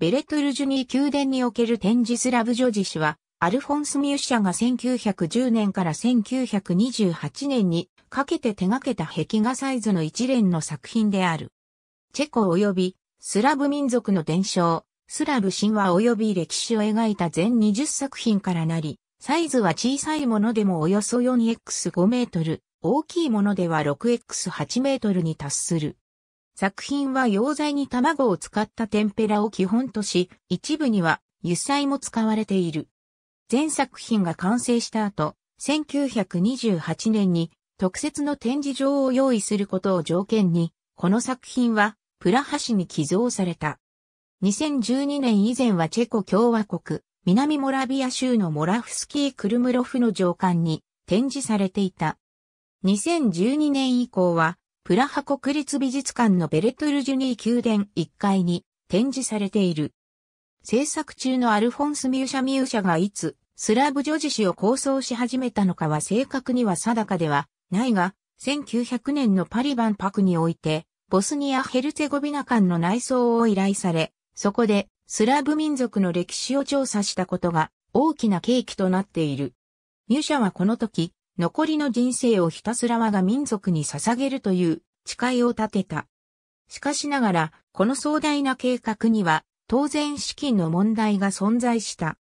ベレトゥルジュニー宮殿における展示スラブ女ジ氏は、アルフォンス・ミュッシャが1910年から1928年にかけて手掛けた壁画サイズの一連の作品である。チェコ及びスラブ民族の伝承、スラブ神話及び歴史を描いた全20作品からなり、サイズは小さいものでもおよそ 4x5 メートル、大きいものでは 6x8 メートルに達する。作品は溶剤に卵を使った天ぷらを基本とし、一部には油彩も使われている。全作品が完成した後、1928年に特設の展示場を用意することを条件に、この作品はプラハ市に寄贈された。2012年以前はチェコ共和国、南モラビア州のモラフスキー・クルムロフの上官に展示されていた。2012年以降はプラハ国立美術館のベレトゥルジュニー宮殿1階に展示されている。制作中のアルフォンス・ミューシャ・ミューシャがいつ、スラブ女子史を構想し始めたのかは正確には定かではないが、1900年のパリ万博において、ボスニア・ヘルツェゴビナ間の内装を依頼され、そこでスラブ民族の歴史を調査したことが大きな契機となっている。ミュシャはこの時、残りの人生をひたすら我が民族に捧げるという誓いを立てた。しかしながら、この壮大な計画には、当然資金の問題が存在した。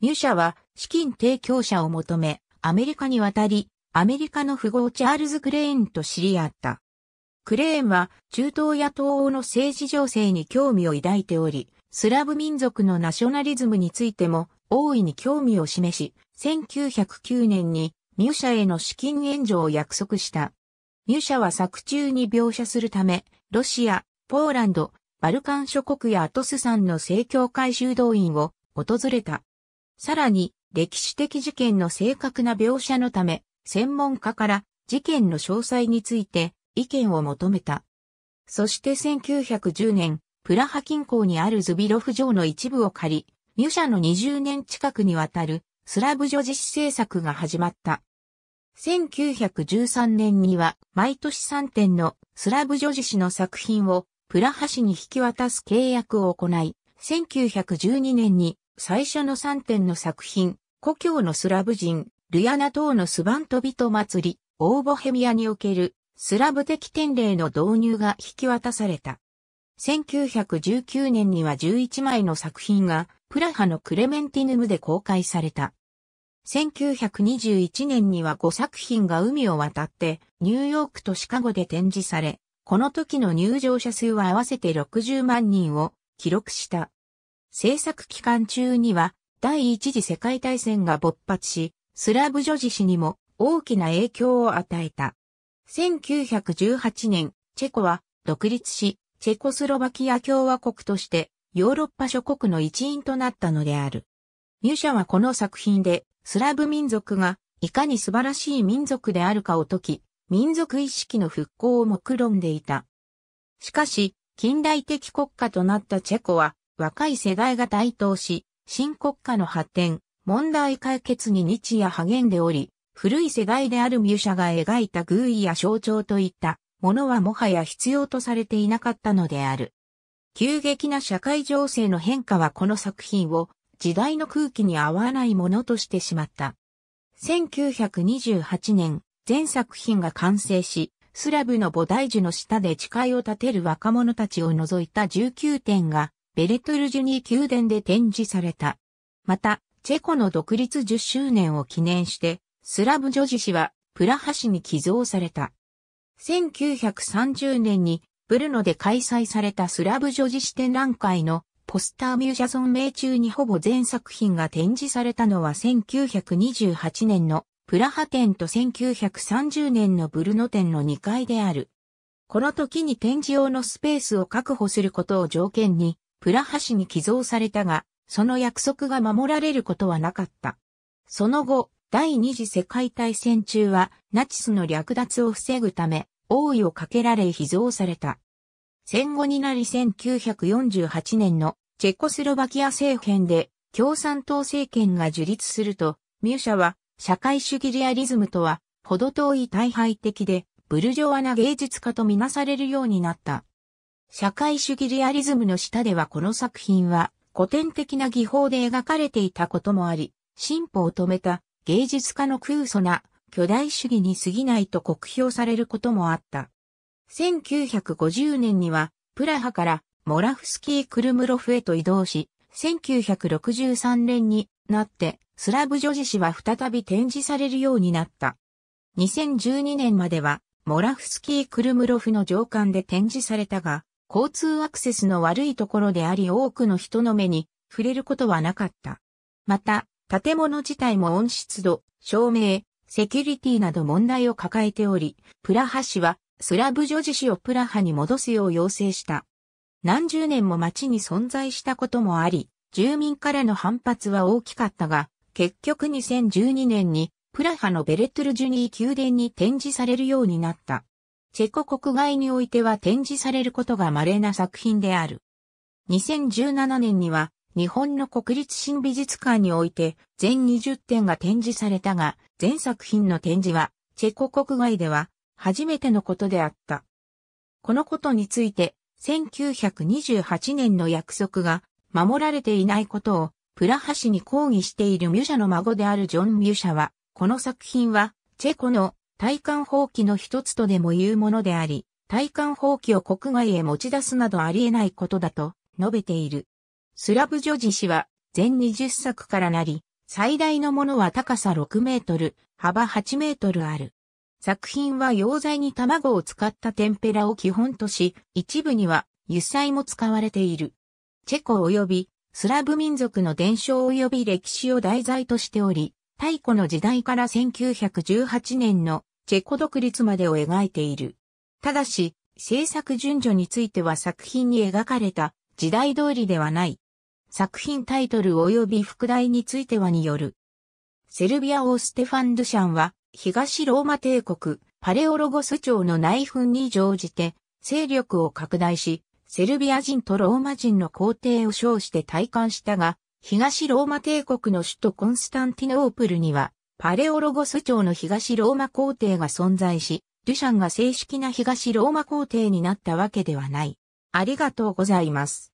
入社は資金提供者を求め、アメリカに渡り、アメリカの富豪チャールズ・クレーンと知り合った。クレーンは中東や東欧の政治情勢に興味を抱いており、スラブ民族のナショナリズムについても大いに興味を示し、1909年にミュシャへの資金援助を約束した。ミュシャは作中に描写するため、ロシア、ポーランド、バルカン諸国やアトス山の正教会修道院を訪れた。さらに、歴史的事件の正確な描写のため、専門家から事件の詳細について意見を求めた。そして1910年、プラハ近郊にあるズビロフ城の一部を借り、ミュシャの20年近くにわたるスラブ女実施政策が始まった。1913年には毎年3点のスラブ女子誌の作品をプラハ市に引き渡す契約を行い、1912年に最初の3点の作品、故郷のスラブ人、ルヤナ島のスバントビト祭り、オーボヘミアにおけるスラブ的典礼の導入が引き渡された。1919年には11枚の作品がプラハのクレメンティヌムで公開された。1921年には5作品が海を渡ってニューヨークとシカゴで展示され、この時の入場者数は合わせて60万人を記録した。制作期間中には第一次世界大戦が勃発し、スラブ女子史にも大きな影響を与えた。1918年、チェコは独立し、チェコスロバキア共和国としてヨーロッパ諸国の一員となったのである。ミュシャはこの作品でスラブ民族がいかに素晴らしい民族であるかを解き、民族意識の復興を目論んでいた。しかし、近代的国家となったチェコは、若い世代が台頭し、新国家の発展、問題解決に日夜励んでおり、古い世代であるミュシャが描いた偶意や象徴といったものはもはや必要とされていなかったのである。急激な社会情勢の変化はこの作品を時代の空気に合わないものとしてしまった。1928年、全作品が完成し、スラブの菩提樹の下で誓いを立てる若者たちを除いた19点が、ベレトルジュニー宮殿で展示された。また、チェコの独立10周年を記念して、スラブ女子氏は、プラハ市に寄贈された。1930年に、ブルノで開催されたスラブ女子誌展覧会のポスターミュージャソン名中にほぼ全作品が展示されたのは1928年のプラハ展と1930年のブルノ展の2階である。この時に展示用のスペースを確保することを条件に、プラハ市に寄贈されたが、その約束が守られることはなかった。その後、第二次世界大戦中は、ナチスの略奪を防ぐため、王位をかけられ寄贈された。戦後になり1948年のチェコスロバキア政権で共産党政権が樹立すると、ミュシャは社会主義リアリズムとは、程遠い大敗的で、ブルジョワな芸術家とみなされるようになった。社会主義リアリズムの下ではこの作品は古典的な技法で描かれていたこともあり、進歩を止めた芸術家の空想な巨大主義に過ぎないと酷評されることもあった。1950年にはプラハからモラフスキー・クルムロフへと移動し、1963年になって、スラブ女子誌は再び展示されるようになった。2012年までは、モラフスキー・クルムロフの上官で展示されたが、交通アクセスの悪いところであり多くの人の目に触れることはなかった。また、建物自体も温湿度、照明、セキュリティなど問題を抱えており、プラハ市はスラブ女子誌をプラハに戻すよう要請した。何十年も町に存在したこともあり、住民からの反発は大きかったが、結局2012年にプラハのベレトルジュニー宮殿に展示されるようになった。チェコ国外においては展示されることが稀な作品である。2017年には日本の国立新美術館において全20点が展示されたが、全作品の展示はチェコ国外では初めてのことであった。このことについて1928年の約束が守られていないことをプラハ市に抗議しているミュシャの孫であるジョン・ミュシャは、この作品はチェコの体感放棄の一つとでも言うものであり、体感放棄を国外へ持ち出すなどありえないことだと述べている。スラブジョジ氏は全20作からなり、最大のものは高さ6メートル、幅8メートルある。作品は溶剤に卵を使った天ぷらを基本とし、一部には油彩も使われている。チェコ及びスラブ民族の伝承及び歴史を題材としており、太古の時代から1918年のチェコ独立までを描いている。ただし、制作順序については作品に描かれた時代通りではない。作品タイトル及び副題についてはによる。セルビア王ステファン・ドゥシャンは東ローマ帝国、パレオロゴス朝の内紛に乗じて、勢力を拡大し、セルビア人とローマ人の皇帝を称して体感したが、東ローマ帝国の首都コンスタンティノープルには、パレオロゴス朝の東ローマ皇帝が存在し、デュシャンが正式な東ローマ皇帝になったわけではない。ありがとうございます。